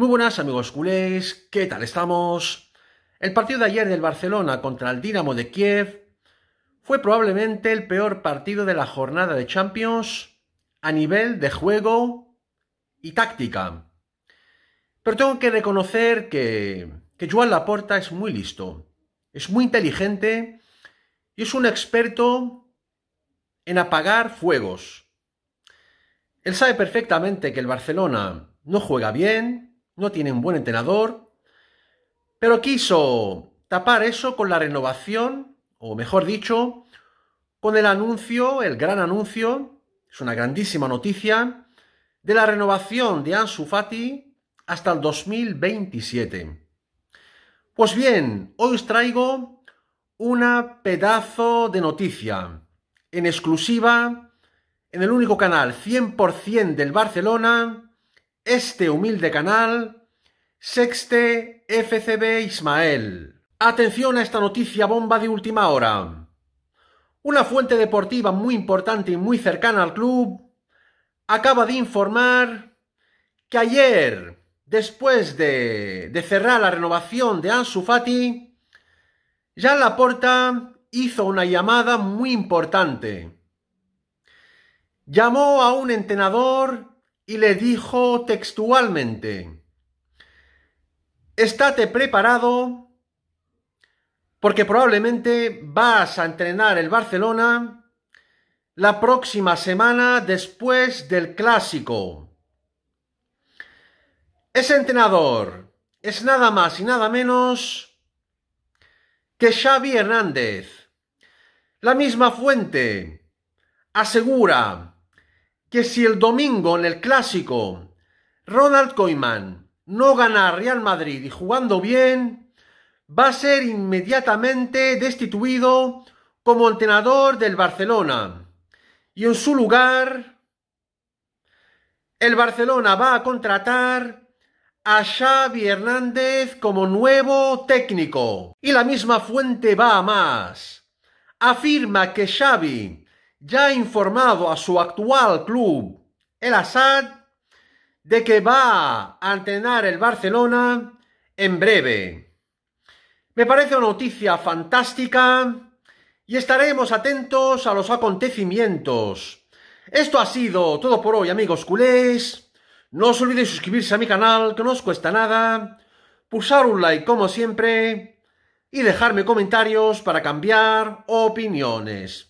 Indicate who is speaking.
Speaker 1: Muy buenas amigos culés, ¿qué tal estamos? El partido de ayer del Barcelona contra el Dinamo de Kiev fue probablemente el peor partido de la jornada de Champions a nivel de juego y táctica. Pero tengo que reconocer que, que Joan Laporta es muy listo, es muy inteligente y es un experto en apagar fuegos. Él sabe perfectamente que el Barcelona no juega bien, no tiene un buen entrenador, pero quiso tapar eso con la renovación, o mejor dicho, con el anuncio, el gran anuncio, es una grandísima noticia, de la renovación de Ansu Fati hasta el 2027. Pues bien, hoy os traigo una pedazo de noticia en exclusiva en el único canal 100% del Barcelona este humilde canal, Sexte FCB Ismael. Atención a esta noticia bomba de última hora. Una fuente deportiva muy importante y muy cercana al club acaba de informar que ayer, después de, cerrar la renovación de Ansu Fati, la Laporta hizo una llamada muy importante. Llamó a un entrenador y le dijo textualmente, estate preparado porque probablemente vas a entrenar el Barcelona la próxima semana después del clásico. Ese entrenador es nada más y nada menos que Xavi Hernández. La misma fuente asegura que si el domingo en el clásico Ronald Koeman no gana Real Madrid y jugando bien, va a ser inmediatamente destituido como entrenador del Barcelona. Y en su lugar, el Barcelona va a contratar a Xavi Hernández como nuevo técnico. Y la misma fuente va a más. Afirma que Xavi ya ha informado a su actual club, el ASAD, de que va a entrenar el Barcelona en breve. Me parece una noticia fantástica y estaremos atentos a los acontecimientos. Esto ha sido todo por hoy, amigos culés. No os olvidéis suscribirse a mi canal, que no os cuesta nada, pulsar un like como siempre y dejarme comentarios para cambiar opiniones.